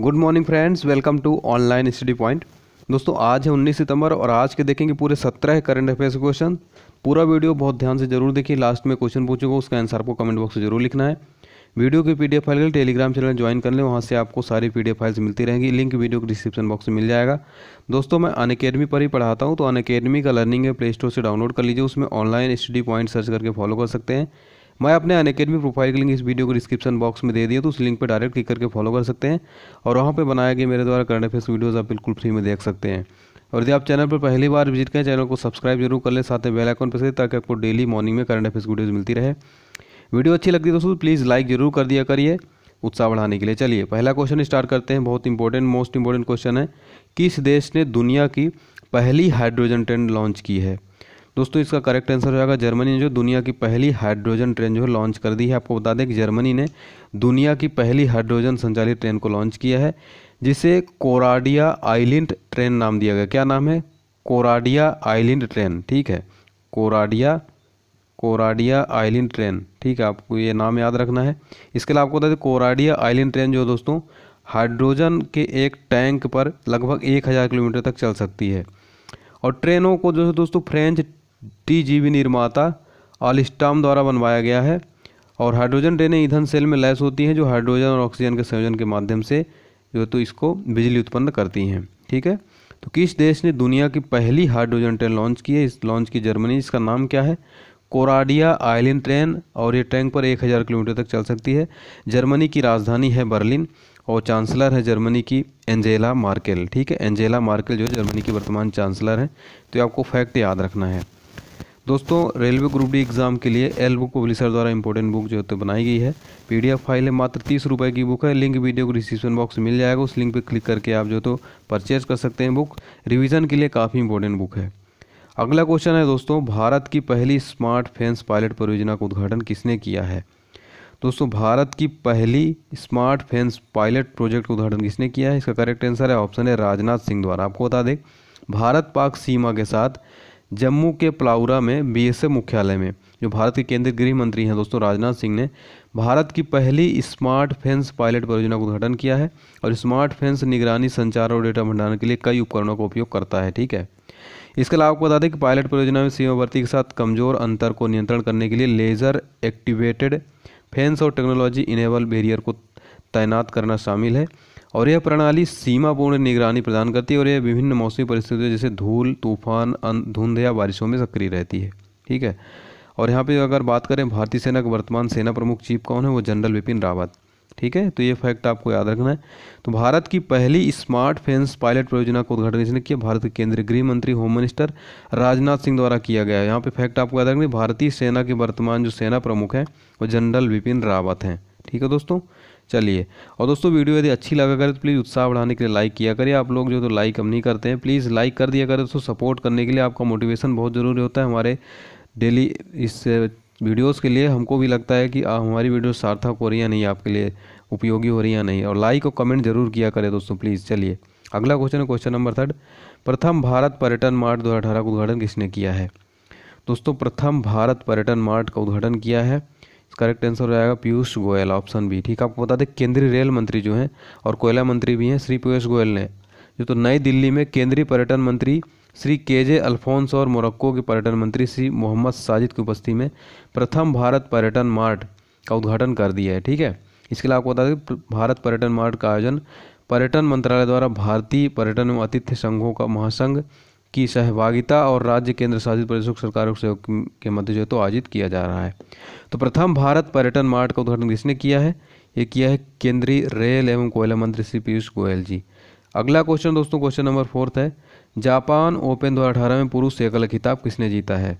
good morning friends welcome to online study point दोस्तों आज है 19 सितंबर और आज के देखेंगे पूरे 17 करंट अफेयर्स क्वेश्चन पूरा वीडियो बहुत ध्यान से जरूर देखिए लास्ट में क्वेश्चन पूछूंगा उसका आंसर आपको कमेंट बॉक्स में जरूर लिखना है वीडियो की पीडीएफ फाइल के लिए टेलीग्राम चैनल ज्वाइन कर लें वहाँ से आपको सारी पीडीएफ फाइल्स मिलती रहेंगी लिंक वीडियो के डिस्क्रिप्शन बॉक्स में मिल जाएगा दोस्तों मैं अन अकेडमी पर ही पढ़ाता हूँ तो अन अकेडमी का लर्निंग है प्ले स्टोर से डाउनलोड कर लीजिए उसमें ऑनलाइन स्टडी पॉइंट सर्च करके फॉलो कर सकते हैं मैं अपने अन अकेडमी प्रोफाइल की लिंक इस वीडियो को डिस्क्रिप्शन बॉक्स में दे दिया तो उस लिंक पर डायरेक्ट क्लिक करके फॉलो कर सकते हैं और वहाँ पर बनाया गया मेरे द्वारा करंट अफेयर्स वीडियोज़ आप बिल्कुल फ्री में देख सकते हैं और यदि आप चैनल पर पहली बार विजिट करें चैनल को सब्सक्राइब जरूर कर लें साथ में बेल आइकन पर ताकि आपको डेली मॉर्निंग में करंट अफेयर्स वीडियोज़ मिलती रहे वीडियो अच्छी लगती है दोस्तों प्लीज़ तो लाइक जरूर कर दिया करिए उत्साह बढ़ाने के लिए चलिए पहला क्वेश्चन स्टार्ट करते हैं बहुत इंपॉर्टेंट मोस्ट इंपॉर्टेंट क्वेश्चन है किस देश ने दुनिया की पहली हाइड्रोजन ट्रेन लॉन्च की है दोस्तों इसका करेक्ट आंसर हो जाएगा जर्मनी ने जो दुनिया की पहली हाइड्रोजन ट्रेन जो है लॉन्च कर दी है आपको बता दें कि जर्मनी ने दुनिया की पहली हाइड्रोजन संचालित ट्रेन को लॉन्च किया है जिसे कोराडिया आइलैंड ट्रेन नाम दिया गया क्या नाम है कोराडिया आइलैंड ट्रेन ठीक है कोराडिया कोराडिया आइलैंड ट्रेन ठीक है आपको ये नाम याद रखना है इसके अलावा आपको बता दें कोराडिया आइलैंड ट्रेन जो दोस्तों हाइड्रोजन के एक टैंक पर लगभग एक हज़ार किलोमीटर तक चल सकती है और ट्रेनों को जो है दोस्तों फ्रेंच टीजीबी निर्माता आलिस्टाम द्वारा बनवाया गया है और हाइड्रोजन ट्रेनें ईंधन सेल में लैस होती हैं जो हाइड्रोजन और ऑक्सीजन के संयोजन के माध्यम से जो तो इसको बिजली उत्पन्न करती हैं ठीक है तो किस देश ने दुनिया की पहली हाइड्रोजन ट्रेन लॉन्च की है इस लॉन्च की जर्मनी इसका नाम क्या है कोराडिया आइलिन ट्रेन और ये ट्रेन पर 1000 किलोमीटर तक चल सकती है जर्मनी की राजधानी है बर्लिन और चांसलर है जर्मनी की एंजेला मार्केल ठीक है एंजेला मार्केल जो है जर्मनी की वर्तमान चांसलर है तो आपको फैक्ट याद रखना है दोस्तों रेलवे ग्रुप डी एग्ज़ाम के लिए एल बुक पब्लिशर द्वारा इंपॉर्टेंट बुक जो है तो बनाई गई है पीडीएफ फाइल है मात्र तीस रुपये की बुक है लिंक वीडियो को डिस्क्रिप्शन बॉक्स में मिल जाएगा उस लिंक पर क्लिक करके आप जो तो परचेज कर सकते हैं बुक रिविज़न के लिए काफ़ी इंपॉर्टेंट बुक है अगला क्वेश्चन है दोस्तों भारत की पहली स्मार्ट फेंस पायलट परियोजना का उद्घाटन किसने किया है दोस्तों भारत की पहली स्मार्ट फेंस पायलट प्रोजेक्ट का उद्घाटन किसने किया है इसका करेक्ट आंसर है ऑप्शन है राजनाथ सिंह द्वारा आपको बता दें भारत पाक सीमा के साथ जम्मू के प्लाउरा में बी मुख्यालय में जो भारत के केंद्रीय गृह मंत्री हैं दोस्तों राजनाथ सिंह ने भारत की पहली स्मार्ट फेंस पायलट परियोजना का उद्घाटन किया है और स्मार्ट फेंस निगरानी संचार और डेटा भंडारण के लिए कई उपकरणों का उपयोग करता है ठीक है इसके अलावा आपको बता दें कि पायलट परियोजना में सीमावर्ती के साथ कमजोर अंतर को नियंत्रण करने के लिए लेज़र एक्टिवेटेड फेंस और टेक्नोलॉजी इनेबल बैरियर को तैनात करना शामिल है और यह प्रणाली सीमापूर्ण निगरानी प्रदान करती है और यह विभिन्न मौसमी परिस्थितियों जैसे धूल तूफान धुंध या बारिशों में सक्रिय रहती है ठीक है और यहाँ पे अगर बात करें भारतीय सेना के वर्तमान सेना प्रमुख चीफ कौन है वो जनरल विपिन रावत ठीक है तो ये फैक्ट आपको याद रखना है तो भारत की पहली स्मार्ट फेंस पायलट परियोजना का उद्घाटन इसने किया भारत के केंद्रीय गृह मंत्री होम मिनिस्टर राजनाथ सिंह द्वारा किया गया यहाँ पे फैक्ट आपको याद रखना है भारतीय सेना के वर्तमान जो सेना प्रमुख हैं वो जनरल विपिन रावत हैं ठीक है दोस्तों चलिए और दोस्तों वीडियो यदि अच्छी लगा करें तो प्लीज़ उत्साह बढ़ाने के लिए लाइक किया करिए आप लोग जो तो लाइक हम नहीं करते हैं प्लीज़ लाइक कर दिया करें दोस्तों सपोर्ट करने के लिए आपका मोटिवेशन बहुत ज़रूरी होता है हमारे डेली इस वीडियोस के लिए हमको भी लगता है कि आ, हमारी वीडियो सार्थक हो रही है नहीं आपके लिए उपयोगी हो रही है नहीं और लाइक और कमेंट जरूर किया करें दोस्तों प्लीज़ चलिए अगला क्वेश्चन है क्वेश्चन नंबर थर्ड प्रथम भारत पर्यटन मार्ट दो का उद्घाटन किसने किया है दोस्तों प्रथम भारत पर्यटन मार्ट का उद्घाटन किया है करेक्ट आंसर हो जाएगा पीयूष गोयल ऑप्शन बी ठीक है आपको बता दें केंद्रीय रेल मंत्री जो हैं और कोयला मंत्री भी हैं श्री पीयूष गोयल ने जो तो नई दिल्ली में केंद्रीय पर्यटन मंत्री श्री के जे अल्फोंस और मोरक्को के पर्यटन मंत्री श्री मोहम्मद साजिद की उपस्थिति में प्रथम भारत पर्यटन मार्ट का उद्घाटन कर दिया है ठीक है इसके लिए आपको बता दें भारत पर्यटन मार्ट का आयोजन पर्यटन मंत्रालय द्वारा भारतीय पर्यटन एवं आतिथ्य संघों का महासंघ की सहभागिता और राज्य केंद्र शासित प्रदेशों सरकारों के मध्य जो है तो आयोजित किया जा रहा है तो प्रथम भारत पर्यटन मार्ट का उद्घाटन किसने किया है ये किया है केंद्रीय रेल एवं कोयला मंत्री श्री पीयूष गोयल जी अगला क्वेश्चन दोस्तों क्वेश्चन नंबर फोर्थ है जापान ओपन दो में पुरुष एकल खिताब किसने जीता है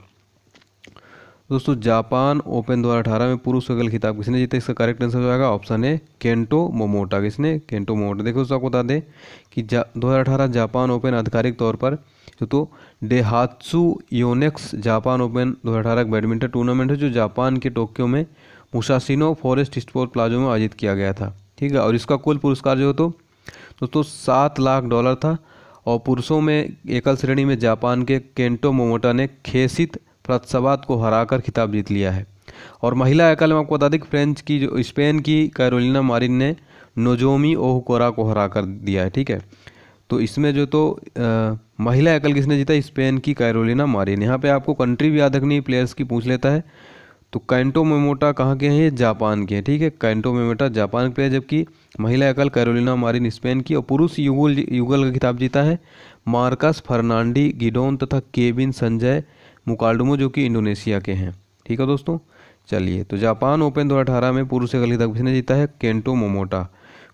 दोस्तों जापान ओपन दो में पुरुष एकल खिताब किसने जीता इसका करेक्ट आंसर हो जाएगा ऑप्शन ए केंटो मोमोटा किसने केंटो मोमोटा देखो आपको बता दें कि जा 2018 जापान ओपन आधिकारिक तौर पर तो डेहात्सु योनेक्स जापान ओपन दो हज़ार बैडमिंटन टूर्नामेंट है जो जापान के टोक्यो में मुशासिनो फॉरेस्ट स्पोर्ट प्लाजो में आयोजित किया गया था ठीक है और इसका कुल पुरस्कार जो तो दोस्तों सात लाख डॉलर था और पुरुषों में एकल श्रेणी में जापान के केंटो मोमोटा ने खेसित प्रतसवाद को हराकर खिताब जीत लिया है और महिला एकल में आपको बता दें फ्रेंच की जो स्पेन की कैरोलिना मारिन ने नोजोमी ओहकोरा को हरा कर दिया है ठीक है तो इसमें जो तो आ, महिला एकल किसने जीता स्पेन की कैरोलिना मारिन यहाँ पे आपको कंट्री भी याद रखनी प्लेयर्स की पूछ लेता है तो कैंटो मेमोटा कहाँ के हैं ये जापान के हैं ठीक है कैंटो मेमोटा जापान के प्लेयर जबकि महिला एकल कैरोलिना मारिन स्पेन की और पुरुष युगल युगल का खिताब जीता है मार्कस फर्नांडी गिडोन तथा केविन संजय मुकाल्डोमो जो कि इंडोनेशिया के हैं ठीक है दोस्तों चलिए तो जापान ओपन दो में पुरुष एकल खिताब किसने जीता है Kento Momota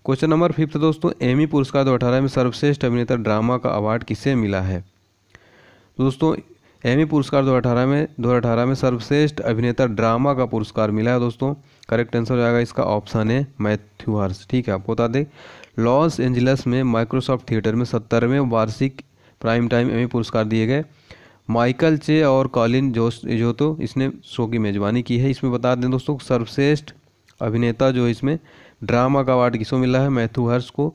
question number fifth दोस्तों एमी पुरस्कार दो अठारह में सर्वश्रेष्ठ अभिनेता ड्रामा का अवार्ड किसे मिला है दोस्तों एमी पुरस्कार दो में दो में सर्वश्रेष्ठ अभिनेता ड्रामा का पुरस्कार मिला है दोस्तों करेक्ट आंसर हो जाएगा इसका ऑप्शन है मैथ्यू हर्स ठीक है आपको बता दें लॉस एंजलस में माइक्रोसॉफ्ट थिएटर में सत्तरवें वार्षिक प्राइम टाइम एमी पुरस्कार दिए गए माइकल चे और कॉलिन जोश जो तो इसने शो की मेज़बानी की है इसमें बता दें दोस्तों सर्वश्रेष्ठ अभिनेता जो इसमें ड्रामा का अवार्ड किसको मिला है मैथ्यू हर्ष को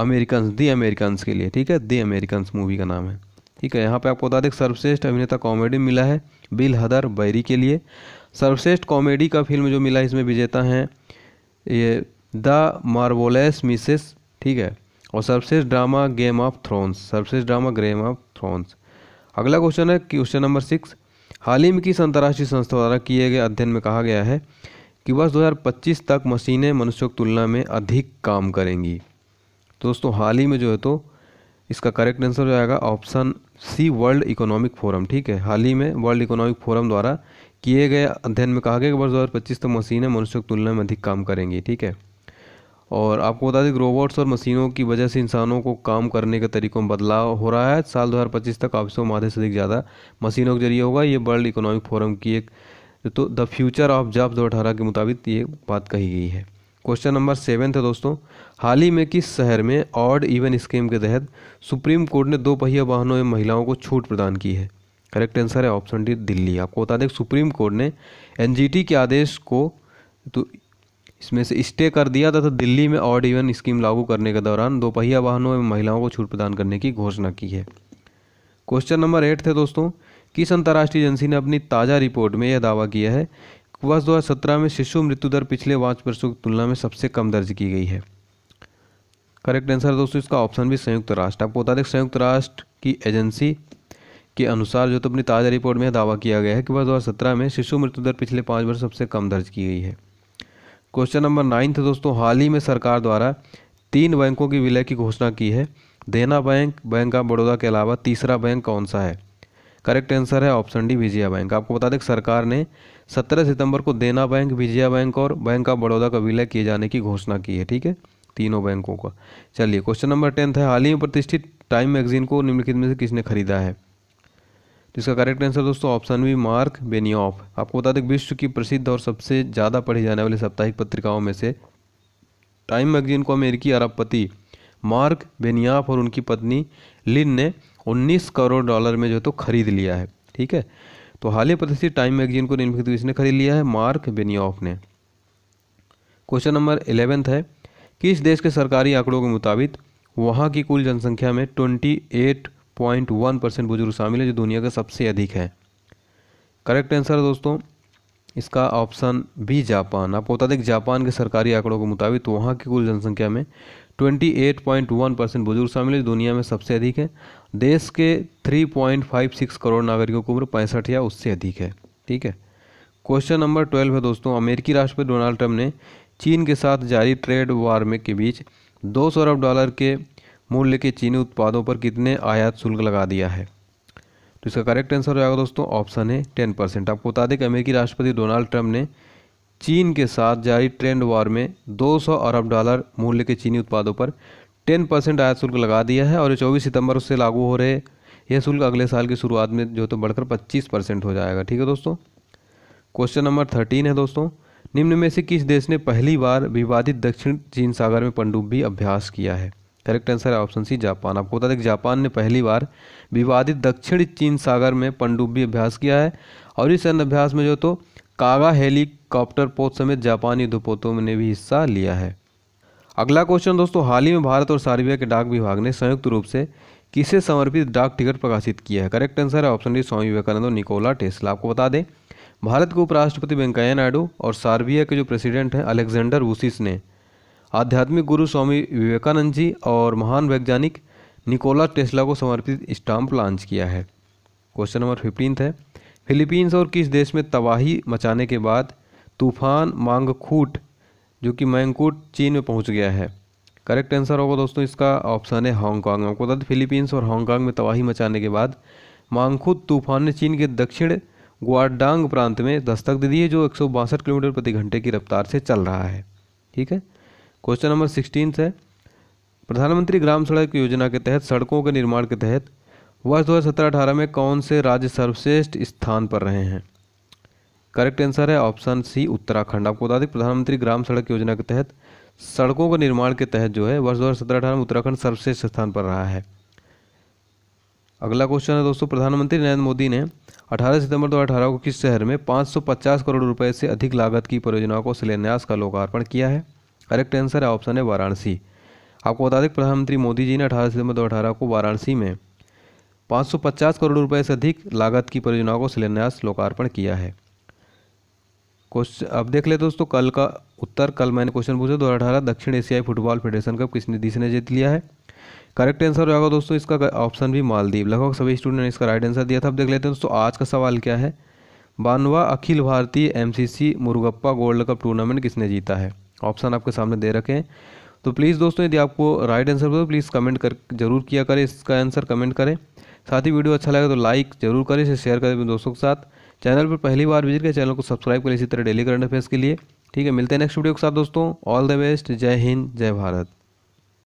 अमेरिकन दी अमेरिकन्स के लिए ठीक है दी अमेरिकन मूवी का नाम है ठीक है यहाँ पे आपको बता दें सर्वश्रेष्ठ अभिनेता कॉमेडी मिला है बिल हदर बैरी के लिए सर्वश्रेष्ठ कॉमेडी का फिल्म जो मिला है इसमें विजेता हैं ये द मार्वोलेस मिसेस ठीक है और सर्वश्रेष्ठ ड्रामा गेम ऑफ थ्रोन्स सर्वश्रेष्ठ ड्रामा गेम ऑफ थ्रोन्स अगला क्वेश्चन है क्वेश्चन नंबर सिक्स हाल ही में किस अंतर्राष्ट्रीय संस्था द्वारा किए गए अध्ययन में कहा गया है कि वर्ष 2025 तक मशीनें मनुष्यों की तुलना में अधिक काम करेंगी तो दोस्तों हाल ही में जो है तो इसका करेक्ट आंसर हो जाएगा option C World Economic Forum ठीक है हाल ही में वर्ल्ड इकोनॉमिक फोरम द्वारा किए गए अध्ययन में कहा गया कि वर्ष दो हज़ार तक मशीनें मनुष्यों की तुलना में अधिक काम करेंगी ठीक है और आपको बता दें कि रोबोट्स और मशीनों की वजह से इंसानों को काम करने के तरीकों में बदलाव हो रहा है साल 2025 तक आपसे माध्यम से अधिक ज़्यादा मशीनों के जरिए होगा ये वर्ल्ड इकोनॉमिक फोरम की एक तो द फ्यूचर ऑफ जॉब दो अठारह के मुताबिक ये बात कही गई है क्वेश्चन नंबर सेवन था दोस्तों हाल ही में किस शहर में ऑड इवन स्कीम के तहत सुप्रीम कोर्ट ने दो पहिया वाहनों में महिलाओं को छूट प्रदान की है करेक्ट आंसर है ऑप्शन डी दिल्ली आपको बता दें सुप्रीम कोर्ट ने एन के आदेश को तो इसमें से स्टे कर दिया तथा तो दिल्ली में ऑड इवन स्कीम लागू करने के दौरान दोपहिया वाहनों में महिलाओं को छूट प्रदान करने की घोषणा की है क्वेश्चन नंबर एट थे दोस्तों किस अंतर्राष्ट्रीय एजेंसी ने अपनी ताज़ा रिपोर्ट में यह दावा किया है वर्ष दो सत्रह में शिशु मृत्यु दर पिछले पाँच वर्षों की तुलना में सबसे कम दर्ज की गई है करेक्ट आंसर दोस्तों इसका ऑप्शन भी संयुक्त राष्ट्र आपको बता दें संयुक्त राष्ट्र की एजेंसी के अनुसार जो तो अपनी ताज़ा रिपोर्ट में दावा किया गया है कि वर्ष दो सत्रह में शिशु मृत्यु दर पिछले पाँच वर्ष सबसे कम दर्ज की गई है क्वेश्चन नंबर नाइन्थ दोस्तों हाल ही में सरकार द्वारा तीन बैंकों की विलय की घोषणा की है देना बैंक बैंक ऑफ बड़ौदा के अलावा तीसरा बैंक कौन सा है करेक्ट आंसर है ऑप्शन डी विजया बैंक आपको बता दें सरकार ने 17 सितंबर को देना बैंक विजया बैंक और बैंक ऑफ बड़ौदा का विलय किए जाने की घोषणा की है ठीक है तीनों बैंकों का चलिए क्वेश्चन नंबर टेंथ है हाल ही में प्रतिष्ठित टाइम मैगजीन को निम्नलिखित में से किसने खरीदा है तो इसका करेक्ट आंसर दोस्तों ऑप्शन बी मार्क बेनियॉफ आपको बता दें विश्व की प्रसिद्ध और सबसे ज़्यादा पढ़ी जाने वाली साप्ताहिक पत्रिकाओं में से टाइम मैगजीन को अमेरिकी अरबपति मार्क बेनियाफ और उनकी पत्नी लिन ने 19 करोड़ डॉलर में जो तो खरीद लिया है ठीक है तो हाल ही प्रतिष्ठित टाइम मैगजीन को निम्नलिखित तो इसने खरीद लिया है मार्क बेनियाफ ने क्वेश्चन नंबर इलेवेंथ है किस देश के सरकारी आंकड़ों के मुताबिक वहाँ की कुल जनसंख्या में twenty eight point one percent बुजुर्ग शामिल है जो दुनिया का सबसे अधिक है करेक्ट आंसर दोस्तों इसका ऑप्शन बी जापान आपको बता दें कि जापान के सरकारी आंकड़ों के मुताबिक वहाँ की कुल जनसंख्या में 28.1 परसेंट बुजुर्ग शामिल है दुनिया में सबसे अधिक है देश के 3.56 करोड़ नागरिकों की उम्र पैंसठ या उससे अधिक है ठीक है क्वेश्चन नंबर ट्वेल्व है दोस्तों अमेरिकी राष्ट्रपति डोनाल्ड ट्रंप ने चीन के साथ जारी ट्रेड वार में के बीच दो सौ अरब डॉलर के मूल्य के चीनी उत्पादों पर कितने आयात शुल्क लगा दिया है तो इसका करेक्ट आंसर हो जाएगा दोस्तों ऑप्शन है टेन परसेंट आपको बता दें कि अमेरिकी राष्ट्रपति डोनाल्ड ट्रंप ने चीन के साथ जारी ट्रेंड वॉर में 200 अरब डॉलर मूल्य के चीनी उत्पादों पर 10 परसेंट आयात शुल्क लगा दिया है और चौबीस सितंबर से लागू हो रहे यह शुल्क अगले साल की शुरुआत में जो तो बढ़कर 25 परसेंट हो जाएगा ठीक है दोस्तों क्वेश्चन नंबर थर्टीन है दोस्तों निम्न में से किस देश ने पहली बार विवादित दक्षिण चीन सागर में पनडुब्बी अभ्यास किया है करेक्ट आंसर है ऑप्शन सी जापान आपको बता दें जापान ने पहली बार विवादित दक्षिण चीन सागर में पनडुब्बी अभ्यास किया है और इस अभ्यास में जो तो कागा हेलीकॉप्टर पोत समेत जापानी युद्धपोतों ने भी हिस्सा लिया है अगला क्वेश्चन दोस्तों हाल ही में भारत और सार्बिया के डाक विभाग ने संयुक्त रूप से किसे समर्पित डाक टिकट प्रकाशित किया है करेक्ट आंसर है ऑप्शन डी स्वामी विवेकानंद और निकोला टेस्ला आपको बता दें भारत के उपराष्ट्रपति वेंकैया नायडू और सार्बिया के जो प्रेसिडेंट हैं अलेक्जेंडर वूसिस ने आध्यात्मिक गुरु स्वामी विवेकानंद जी और महान वैज्ञानिक निकोला टेस्ला को समर्पित स्टाम्प लॉन्च किया है क्वेश्चन नंबर फिफ्टींथ है फिलीपींस और किस देश में तबाही मचाने के बाद तूफान मांगखूट जो कि मैंगकूट चीन में पहुंच गया है करेक्ट आंसर होगा दोस्तों इसका ऑप्शन है हांगकांग आपको बता दें फिलीपींस और हांगकांग में तबाही मचाने के बाद मांगखूट तूफान ने चीन के दक्षिण ग्वाडांग प्रांत में दस्तक दे दी है जो एक किलोमीटर प्रति घंटे की रफ्तार से चल रहा है ठीक है क्वेश्चन नंबर सिक्सटीन है प्रधानमंत्री ग्राम सड़क योजना के तहत सड़कों के निर्माण के तहत वर्ष दो हज़ार सत्रह अठारह में कौन से राज्य सर्वश्रेष्ठ स्थान पर रहे हैं करेक्ट आंसर है ऑप्शन सी उत्तराखंड आपको बता दें प्रधानमंत्री ग्राम सड़क योजना के तहत सड़कों के निर्माण के तहत जो है वर्ष दो हज़ार सत्रह अठारह में उत्तराखंड सर्वश्रेष्ठ स्थान पर रहा है अगला क्वेश्चन है दोस्तों प्रधानमंत्री नरेंद्र मोदी ने 18 सितंबर 2018 को किस शहर में 550 करोड़ रुपए से अधिक लागत की परियोजनाओं को शिलान्यास का लोकार्पण किया है करेक्ट आंसर है ऑप्शन है वाराणसी आपको बता दें प्रधानमंत्री मोदी जी ने 18 सितंबर 2018 को वाराणसी में 550 करोड़ रुपए से अधिक लागत की परियोजनाओं को शिलान्यास लोकार्पण किया है क्वेश्चन अब देख लेते दोस्तों कल का उत्तर कल मैंने क्वेश्चन पूछा दो हज़ार दक्षिण एशियाई फुटबॉल फेडरेशन कप किसने दिस ने जीत लिया है करेक्ट आंसर होगा दोस्तों इसका ऑप्शन भी मालदीव लगभग सभी स्टूडेंट ने इसका राइट आंसर दिया था अब देख लेते हैं दोस्तों आज का सवाल क्या है बानवा अखिल भारतीय M Murugappa gold cup tournament किसने जीता है ऑप्शन आपके सामने दे रखे हैं तो प्लीज़ दोस्तों यदि आपको राइट आंसर हो तो प्लीज़ कमेंट कर जरूर किया करें इसका आंसर कमेंट करें साथ ही वीडियो अच्छा लगे तो लाइक जरूर करें इसे शेयर करें अपने दोस्तों के साथ चैनल पर पहली बार विजिट करें चैनल को सब्सक्राइब करें इसी तरह डेली करंट अफेयर्स के लिए ठीक है मिलते हैं नेक्स्ट वीडियो के साथ दोस्तों ऑल द बेस्ट जय हिंद जय भारत